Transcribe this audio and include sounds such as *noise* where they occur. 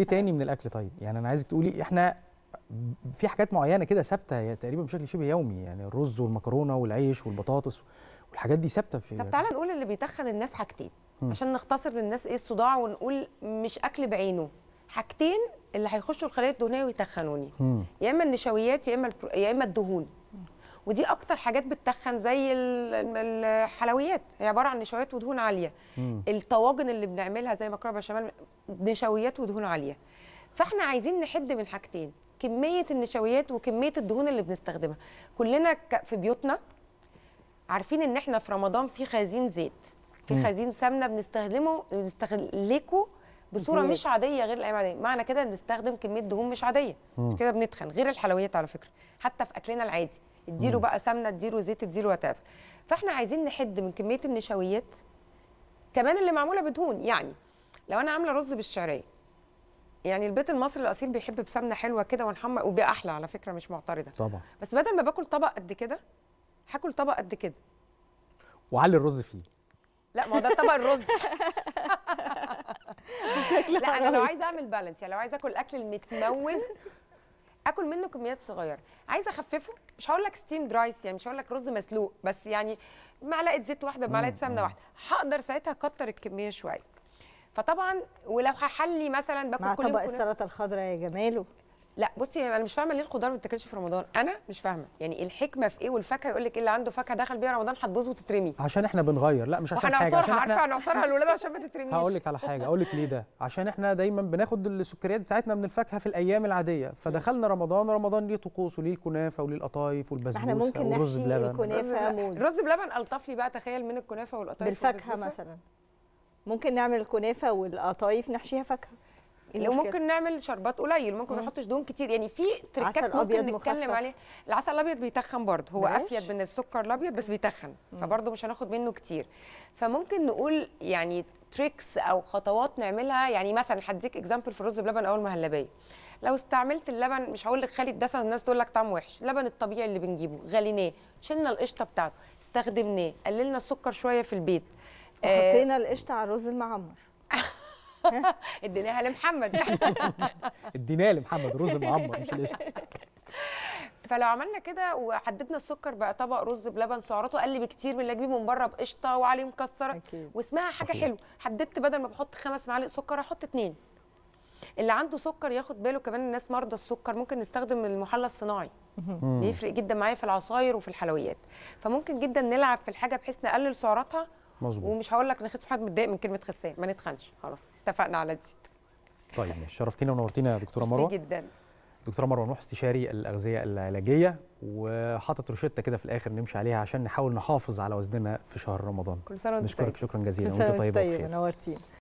ايه تاني من الاكل طيب يعني انا عايزك تقولي احنا في حاجات معينه كده ثابته تقريبا بشكل شبه يومي يعني الرز والمكرونه والعيش والبطاطس والحاجات دي ثابته بشكل طب يعني. تعالى نقول اللي بيتخن الناس حاجتين م. عشان نختصر للناس ايه الصداع ونقول مش اكل بعينه حاجتين اللي هيخشوا الخلايا الدهنيه ويتخنوني يا اما النشويات يا اما يا اما الدهون ودي اكتر حاجات بتتخن زي الحلويات هي عباره عن نشويات ودهون عاليه مم. الطواجن اللي بنعملها زي مكرونه بشاميل نشويات ودهون عاليه فاحنا عايزين نحد من حاجتين كميه النشويات وكميه الدهون اللي بنستخدمها كلنا في بيوتنا عارفين ان احنا في رمضان في خزين زيت في خزين سمنه بنستخدمه بنستهلكه بصوره مش عاديه غير الايام العاديه معنى كده بنستخدم كميه دهون مش عاديه كده بنتخن غير الحلويات على فكره حتى في اكلنا العادي اديله بقى سمنه اديله زيت اديله وات فاحنا عايزين نحد من كميه النشويات كمان اللي معموله بدهون يعني لو انا عامله رز بالشعريه يعني البيت المصري الاصيل بيحب بسمنه حلوه كده ونحمر وبيبقى احلى على فكره مش معترضه طبعا بس بدل ما باكل طبق قد كده هاكل طبق قد كده وعلي الرز فيه لا ما هو ده طبق الرز *laughs* لا انا لو عايزه اعمل بالانس يعني لو عايزه اكل الاكل المتمول اكل منه كميات صغيره عايزه اخففه مش هقول لك ستيم درايس يعني مش هقول لك رز مسلوق بس يعني معلقه زيت واحده بمعلقه سمنه واحده هقدر ساعتها اكتر الكميه شويه فطبعا ولو هحلي مثلا باكل مع كل طبق السلطه الخضراء يا جماله لا بصي انا مش فاهمه ليه الخضار ما بتاكلش في رمضان انا مش فاهمه يعني الحكمه في ايه والفاكهه يقول لك ايه اللي عنده فاكهه دخل بيها رمضان هتبوظ وتترمي عشان احنا بنغير لا مش عشان حاجه عشان احنا هنعصرها للاولاد عشان ما تترميش هقول لك على حاجه اقول لك ليه ده عشان احنا دايما بناخد السكريات بتاعتنا من الفاكهه في الايام العاديه فدخلنا رمضان رمضان ليه طقوس وليه الكنافه وليه القطايف والبسبوسه والرز بلبن الكنافه رز بلبن الطف لي بقى تخيل من الكنافه والقطايف بالفاكهه مثلا ممكن نعمل الكنافه والقطايف نحشيها فاكهه وممكن نعمل شربات قليل ممكن ما نحطش دهون كتير يعني في تريكات ممكن نتكلم عليها العسل الابيض بيتخن برضه هو افيد من السكر الابيض بس بيتخن فبرضه مش هناخد منه كتير فممكن نقول يعني تريكس او خطوات نعملها يعني مثلا هديك اكزامبل في الرز بلبن او المهلبيه لو استعملت اللبن مش هقول لك خالي الدسم الناس تقول لك طعم وحش اللبن الطبيعي اللي بنجيبه غليناه شلنا القشطه بتاعته استخدمناه قللنا السكر شويه في البيت آه، وحطينا آه القشطه على الرز المعمر *laughs* اديناها لمحمد *laughs* اديناها لمحمد رز معمر مش القشطه فلو عملنا كده وحددنا السكر بقى طبق رز بلبن سعراته اقل بكتير من اللي اجيبه من بره بقشطه وعليه مكسره واسمها حاجه حلوه حددت بدل ما بحط خمس معالق سكر احط اثنين اللي عنده سكر ياخد باله كمان الناس مرضى السكر ممكن نستخدم المحلى الصناعي بيفرق جدا معايا في العصاير وفي الحلويات فممكن جدا نلعب في الحاجه بحيث نقلل سعراتها مظبوط ومش هقول لك نخس حد متضايق من كلمه خسان ما نتخنش خلاص اتفقنا على دي طيب شرفتينا ونورتينا يا دكتوره مروه جدا دكتوره مروه نوح استشاري الاغذيه العلاجيه وحاطط روشته كده في الاخر نمشي عليها عشان نحاول نحافظ على وزننا في شهر رمضان كل سنه وانت طيب شكرا جزيلا وانت طيبه وبخير طيب، نورتينا